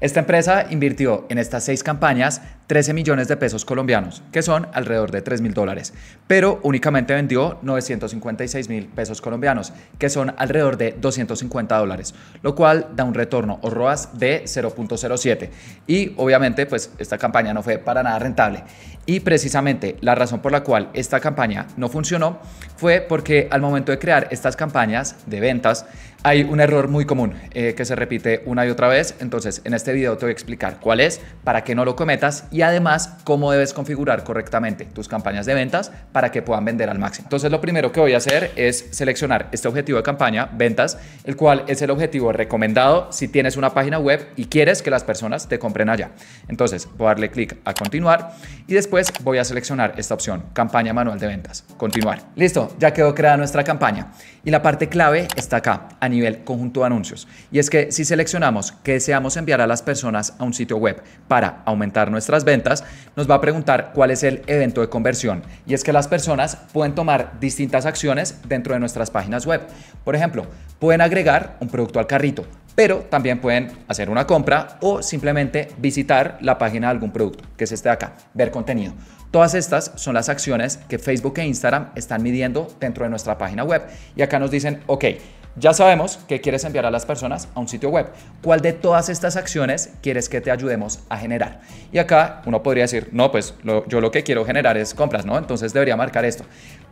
Esta empresa invirtió en estas seis campañas 13 millones de pesos colombianos, que son alrededor de 3 mil dólares, pero únicamente vendió 956 mil pesos colombianos, que son alrededor de 250 dólares, lo cual da un retorno o ROAS de 0.07. Y obviamente, pues esta campaña no fue para nada rentable. Y precisamente la razón por la cual esta campaña no funcionó fue porque al momento de crear estas campañas de ventas, hay un error muy común eh, que se repite una y otra vez. Entonces, en este video te voy a explicar cuál es, para que no lo cometas y además cómo debes configurar correctamente tus campañas de ventas para que puedan vender al máximo. Entonces lo primero que voy a hacer es seleccionar este objetivo de campaña, ventas, el cual es el objetivo recomendado si tienes una página web y quieres que las personas te compren allá. Entonces voy a darle clic a continuar y después voy a seleccionar esta opción, campaña manual de ventas, continuar. Listo, ya quedó creada nuestra campaña y la parte clave está acá a nivel conjunto de anuncios y es que si seleccionamos que deseamos enviar a las personas a un sitio web para aumentar nuestras ventas, nos va a preguntar cuál es el evento de conversión. Y es que las personas pueden tomar distintas acciones dentro de nuestras páginas web. Por ejemplo, pueden agregar un producto al carrito, pero también pueden hacer una compra o simplemente visitar la página de algún producto, que es este acá, ver contenido. Todas estas son las acciones que Facebook e Instagram están midiendo dentro de nuestra página web. Y acá nos dicen, ok, ya sabemos que quieres enviar a las personas a un sitio web. ¿Cuál de todas estas acciones quieres que te ayudemos a generar? Y acá uno podría decir, no, pues yo lo que quiero generar es compras, ¿no? Entonces debería marcar esto.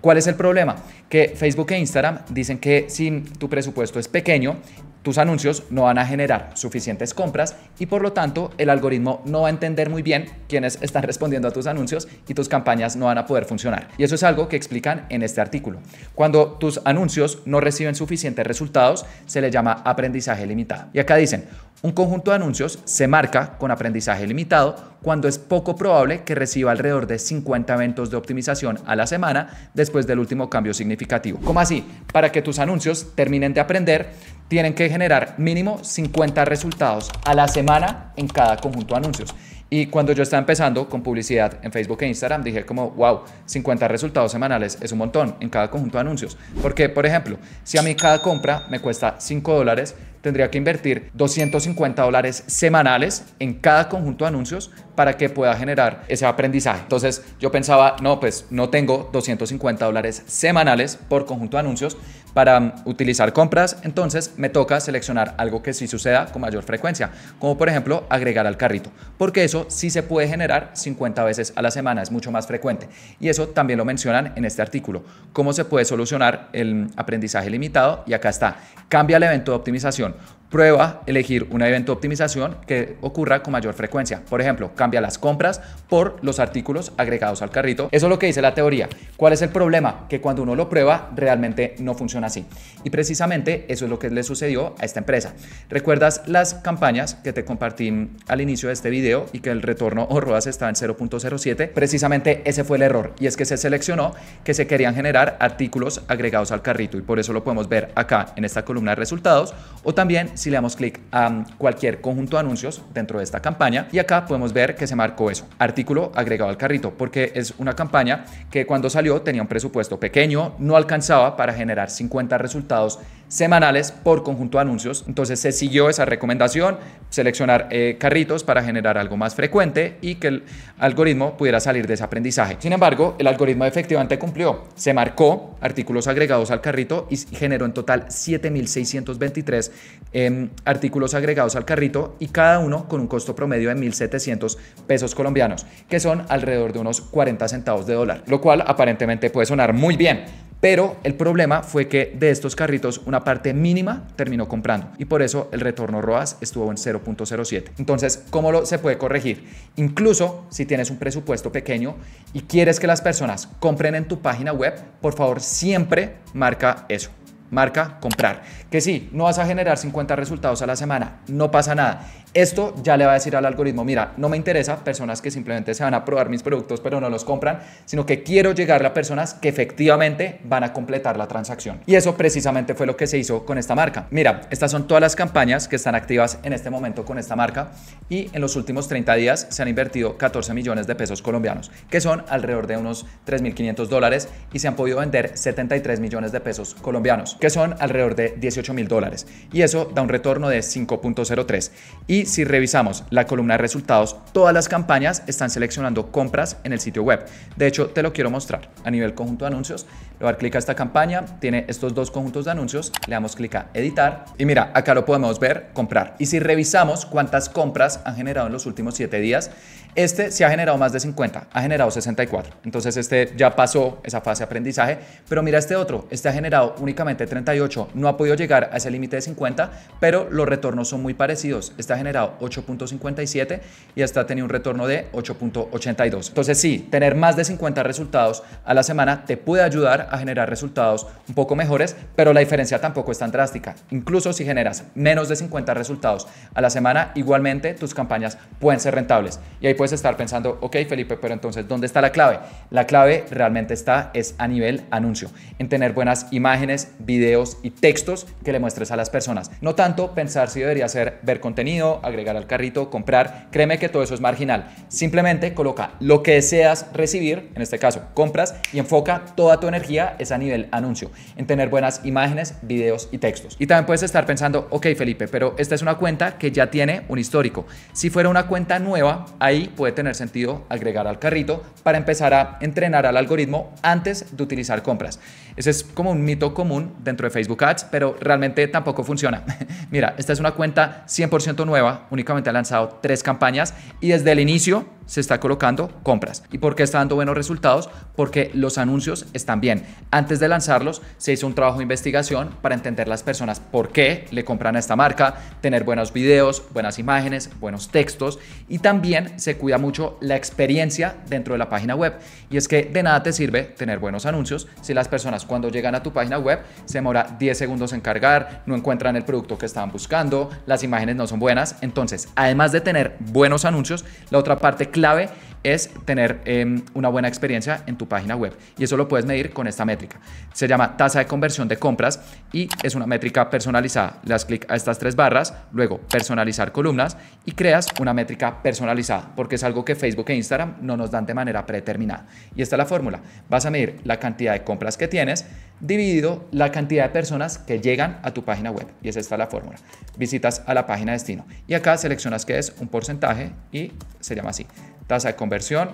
¿Cuál es el problema? Que Facebook e Instagram dicen que si tu presupuesto es pequeño tus anuncios no van a generar suficientes compras y por lo tanto el algoritmo no va a entender muy bien quiénes están respondiendo a tus anuncios y tus campañas no van a poder funcionar. Y eso es algo que explican en este artículo. Cuando tus anuncios no reciben suficientes resultados, se le llama aprendizaje limitado. Y acá dicen, un conjunto de anuncios se marca con aprendizaje limitado cuando es poco probable que reciba alrededor de 50 eventos de optimización a la semana después del último cambio significativo. ¿Cómo así? Para que tus anuncios terminen de aprender, tienen que generar mínimo 50 resultados a la semana en cada conjunto de anuncios. Y cuando yo estaba empezando con publicidad en Facebook e Instagram, dije como, wow, 50 resultados semanales es un montón en cada conjunto de anuncios. Porque, por ejemplo, si a mí cada compra me cuesta 5 dólares, tendría que invertir 250 dólares semanales en cada conjunto de anuncios para que pueda generar ese aprendizaje. Entonces yo pensaba, no, pues no tengo 250 dólares semanales por conjunto de anuncios para um, utilizar compras, entonces me toca seleccionar algo que sí suceda con mayor frecuencia, como por ejemplo agregar al carrito, porque eso sí se puede generar 50 veces a la semana, es mucho más frecuente. Y eso también lo mencionan en este artículo, cómo se puede solucionar el um, aprendizaje limitado y acá está, cambia el evento de optimización Prueba elegir un evento optimización que ocurra con mayor frecuencia. Por ejemplo, cambia las compras por los artículos agregados al carrito. Eso es lo que dice la teoría. ¿Cuál es el problema? Que cuando uno lo prueba, realmente no funciona así. Y precisamente eso es lo que le sucedió a esta empresa. ¿Recuerdas las campañas que te compartí al inicio de este video y que el retorno o oh, ROAS estaba en 0.07? Precisamente ese fue el error. Y es que se seleccionó que se querían generar artículos agregados al carrito. Y por eso lo podemos ver acá en esta columna de resultados. O también si le damos clic a cualquier conjunto de anuncios dentro de esta campaña y acá podemos ver que se marcó eso, artículo agregado al carrito, porque es una campaña que cuando salió tenía un presupuesto pequeño, no alcanzaba para generar 50 resultados semanales por conjunto de anuncios. Entonces se siguió esa recomendación, seleccionar eh, carritos para generar algo más frecuente y que el algoritmo pudiera salir de ese aprendizaje. Sin embargo, el algoritmo efectivamente cumplió. Se marcó artículos agregados al carrito y generó en total 7.623 em, artículos agregados al carrito y cada uno con un costo promedio de 1.700 pesos colombianos, que son alrededor de unos 40 centavos de dólar, lo cual aparentemente puede sonar muy bien pero el problema fue que de estos carritos una parte mínima terminó comprando y por eso el retorno ROAS estuvo en 0.07. Entonces, ¿cómo lo se puede corregir? Incluso si tienes un presupuesto pequeño y quieres que las personas compren en tu página web, por favor siempre marca eso marca comprar. Que sí, no vas a generar 50 resultados a la semana, no pasa nada. Esto ya le va a decir al algoritmo, mira, no me interesa personas que simplemente se van a probar mis productos pero no los compran, sino que quiero llegar a personas que efectivamente van a completar la transacción. Y eso precisamente fue lo que se hizo con esta marca. Mira, estas son todas las campañas que están activas en este momento con esta marca y en los últimos 30 días se han invertido 14 millones de pesos colombianos, que son alrededor de unos 3.500 dólares y se han podido vender 73 millones de pesos colombianos, que son alrededor de 18 mil dólares. Y eso da un retorno de 5.03. Y si revisamos la columna de resultados, todas las campañas están seleccionando compras en el sitio web. De hecho, te lo quiero mostrar a nivel conjunto de anuncios. Le voy a dar clic a esta campaña, tiene estos dos conjuntos de anuncios, le damos clic a editar y mira, acá lo podemos ver, comprar. Y si revisamos cuántas compras han generado en los últimos siete días, este se ha generado más de 50, ha generado 64. Entonces este ya pasó esa fase de aprendizaje, pero mira este otro, este ha generado únicamente 38, no ha podido llegar a ese límite de 50, pero los retornos son muy parecidos. está generado 8.57 y hasta tenía un retorno de 8.82. Entonces sí, tener más de 50 resultados a la semana te puede ayudar a generar resultados un poco mejores, pero la diferencia tampoco es tan drástica. Incluso si generas menos de 50 resultados a la semana, igualmente tus campañas pueden ser rentables. Y ahí puedes estar pensando, ok Felipe, pero entonces, ¿dónde está la clave? La clave realmente está es a nivel anuncio, en tener buenas imágenes, videos y textos que le muestres a las personas. No tanto pensar si debería ser ver contenido, agregar al carrito, comprar, créeme que todo eso es marginal. Simplemente coloca lo que deseas recibir, en este caso compras, y enfoca toda tu energía es a nivel anuncio, en tener buenas imágenes, videos y textos. Y también puedes estar pensando, ok Felipe, pero esta es una cuenta que ya tiene un histórico. Si fuera una cuenta nueva, ahí puede tener sentido agregar al carrito para empezar a entrenar al algoritmo antes de utilizar compras. Ese es como un mito común dentro de Facebook Ads, pero realmente tampoco funciona. Mira, esta es una cuenta 100% nueva únicamente ha lanzado tres campañas y desde el inicio se está colocando compras. ¿Y por qué está dando buenos resultados? Porque los anuncios están bien. Antes de lanzarlos, se hizo un trabajo de investigación para entender las personas por qué le compran a esta marca, tener buenos videos, buenas imágenes, buenos textos y también se cuida mucho la experiencia dentro de la página web. Y es que de nada te sirve tener buenos anuncios si las personas cuando llegan a tu página web se demora 10 segundos en cargar, no encuentran el producto que estaban buscando, las imágenes no son buenas. Entonces, además de tener buenos anuncios, la otra parte clave clave es tener em, una buena experiencia en tu página web. Y eso lo puedes medir con esta métrica. Se llama tasa de conversión de compras y es una métrica personalizada. Le das clic a estas tres barras, luego personalizar columnas y creas una métrica personalizada, porque es algo que Facebook e Instagram no nos dan de manera predeterminada. Y esta es la fórmula. Vas a medir la cantidad de compras que tienes dividido la cantidad de personas que llegan a tu página web. Y es la fórmula. Visitas a la página destino. Y acá seleccionas que es un porcentaje y se llama así tasa de conversión,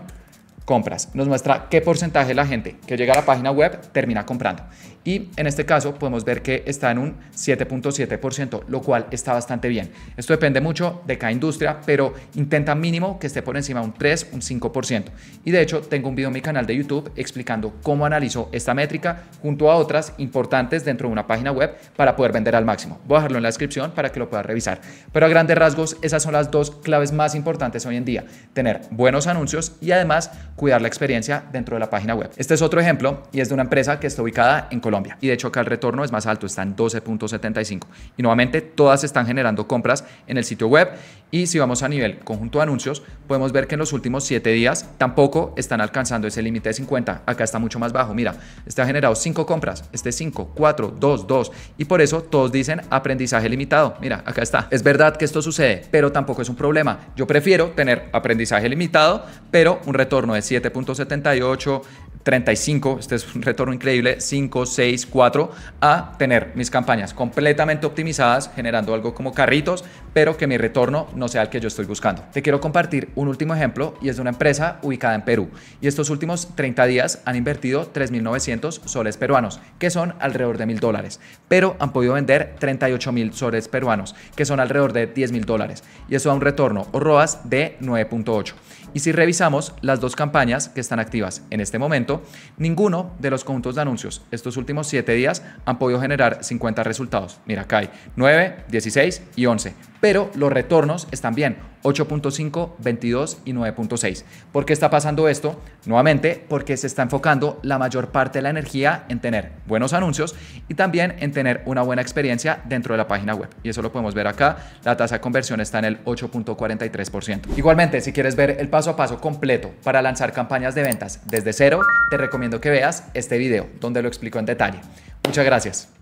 compras. Nos muestra qué porcentaje de la gente que llega a la página web termina comprando y en este caso podemos ver que está en un 7.7%, lo cual está bastante bien. Esto depende mucho de cada industria, pero intenta mínimo que esté por encima de un 3, un 5%. Y de hecho tengo un video en mi canal de YouTube explicando cómo analizo esta métrica junto a otras importantes dentro de una página web para poder vender al máximo. Voy a dejarlo en la descripción para que lo puedas revisar. Pero a grandes rasgos, esas son las dos claves más importantes hoy en día. Tener buenos anuncios y además cuidar la experiencia dentro de la página web. Este es otro ejemplo y es de una empresa que está ubicada en Colombia y de hecho acá el retorno es más alto, está en 12.75. Y nuevamente todas están generando compras en el sitio web. Y si vamos a nivel conjunto de anuncios, podemos ver que en los últimos 7 días tampoco están alcanzando ese límite de 50. Acá está mucho más bajo. Mira, este ha generado 5 compras, este 5, 4, 2, 2. Y por eso todos dicen aprendizaje limitado. Mira, acá está. Es verdad que esto sucede, pero tampoco es un problema. Yo prefiero tener aprendizaje limitado, pero un retorno de 7.78 35, este es un retorno increíble, 5, 6, 4, a tener mis campañas completamente optimizadas, generando algo como carritos, pero que mi retorno no sea el que yo estoy buscando. Te quiero compartir un último ejemplo y es de una empresa ubicada en Perú. Y estos últimos 30 días han invertido 3.900 soles peruanos, que son alrededor de 1.000 dólares, pero han podido vender 38.000 soles peruanos, que son alrededor de 10.000 dólares. Y eso da un retorno o ROAS de 9.8. Y si revisamos las dos campañas que están activas en este momento, ninguno de los conjuntos de anuncios estos últimos 7 días han podido generar 50 resultados. Mira, acá hay 9, 16 y 11. Pero los retornos están bien. 8.5, 22 y 9.6. ¿Por qué está pasando esto? Nuevamente, porque se está enfocando la mayor parte de la energía en tener buenos anuncios y también en tener una buena experiencia dentro de la página web. Y eso lo podemos ver acá, la tasa de conversión está en el 8.43%. Igualmente, si quieres ver el paso a paso completo para lanzar campañas de ventas desde cero, te recomiendo que veas este video donde lo explico en detalle. Muchas gracias.